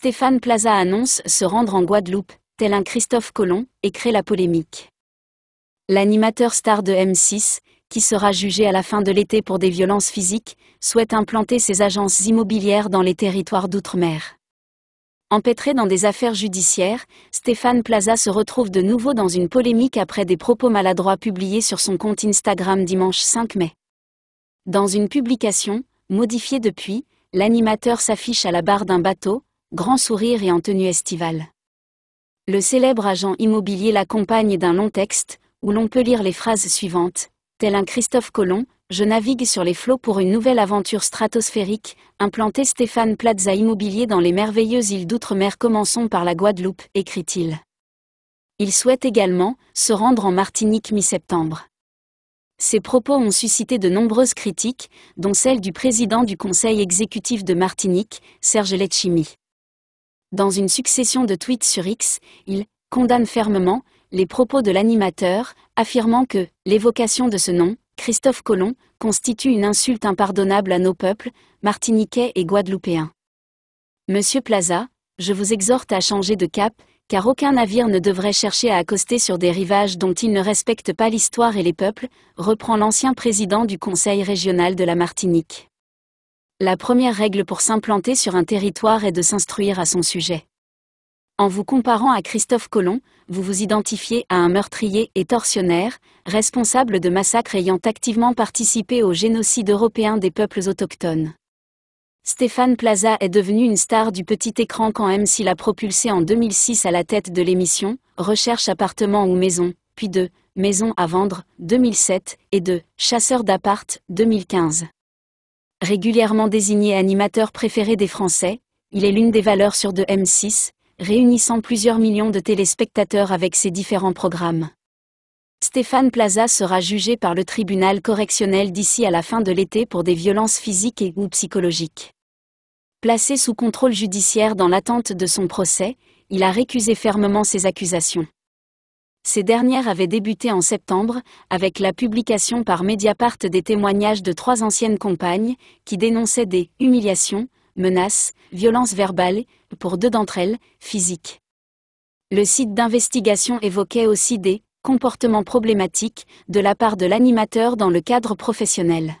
Stéphane Plaza annonce se rendre en Guadeloupe, tel un Christophe Colomb, et crée la polémique. L'animateur star de M6, qui sera jugé à la fin de l'été pour des violences physiques, souhaite implanter ses agences immobilières dans les territoires d'outre-mer. Empêtré dans des affaires judiciaires, Stéphane Plaza se retrouve de nouveau dans une polémique après des propos maladroits publiés sur son compte Instagram dimanche 5 mai. Dans une publication, modifiée depuis, l'animateur s'affiche à la barre d'un bateau, grand sourire et en tenue estivale. Le célèbre agent immobilier l'accompagne d'un long texte, où l'on peut lire les phrases suivantes. Tel un Christophe Colomb, je navigue sur les flots pour une nouvelle aventure stratosphérique, implanté Stéphane Plaza Immobilier dans les merveilleuses îles d'outre-mer. Commençons par la Guadeloupe, écrit-il. Il souhaite également se rendre en Martinique mi-septembre. Ses propos ont suscité de nombreuses critiques, dont celle du président du conseil exécutif de Martinique, Serge Letchimi. Dans une succession de tweets sur X, il condamne fermement les propos de l'animateur, affirmant que l'évocation de ce nom, Christophe Colomb, constitue une insulte impardonnable à nos peuples, martiniquais et guadeloupéens. Monsieur Plaza, je vous exhorte à changer de cap, car aucun navire ne devrait chercher à accoster sur des rivages dont il ne respecte pas l'histoire et les peuples, reprend l'ancien président du Conseil régional de la Martinique. La première règle pour s'implanter sur un territoire est de s'instruire à son sujet. En vous comparant à Christophe Colomb, vous vous identifiez à un meurtrier et tortionnaire, responsable de massacres ayant activement participé au génocide européen des peuples autochtones. Stéphane Plaza est devenu une star du petit écran quand s'il a propulsé en 2006 à la tête de l'émission Recherche appartement ou maison, puis de Maison à vendre 2007 et de Chasseur d'appart 2015. Régulièrement désigné animateur préféré des Français, il est l'une des valeurs sur de M6, réunissant plusieurs millions de téléspectateurs avec ses différents programmes. Stéphane Plaza sera jugé par le tribunal correctionnel d'ici à la fin de l'été pour des violences physiques et ou psychologiques. Placé sous contrôle judiciaire dans l'attente de son procès, il a récusé fermement ses accusations. Ces dernières avaient débuté en septembre, avec la publication par Mediapart des témoignages de trois anciennes compagnes, qui dénonçaient des humiliations, menaces, violences verbales, pour deux d'entre elles, physiques. Le site d'investigation évoquait aussi des comportements problématiques de la part de l'animateur dans le cadre professionnel.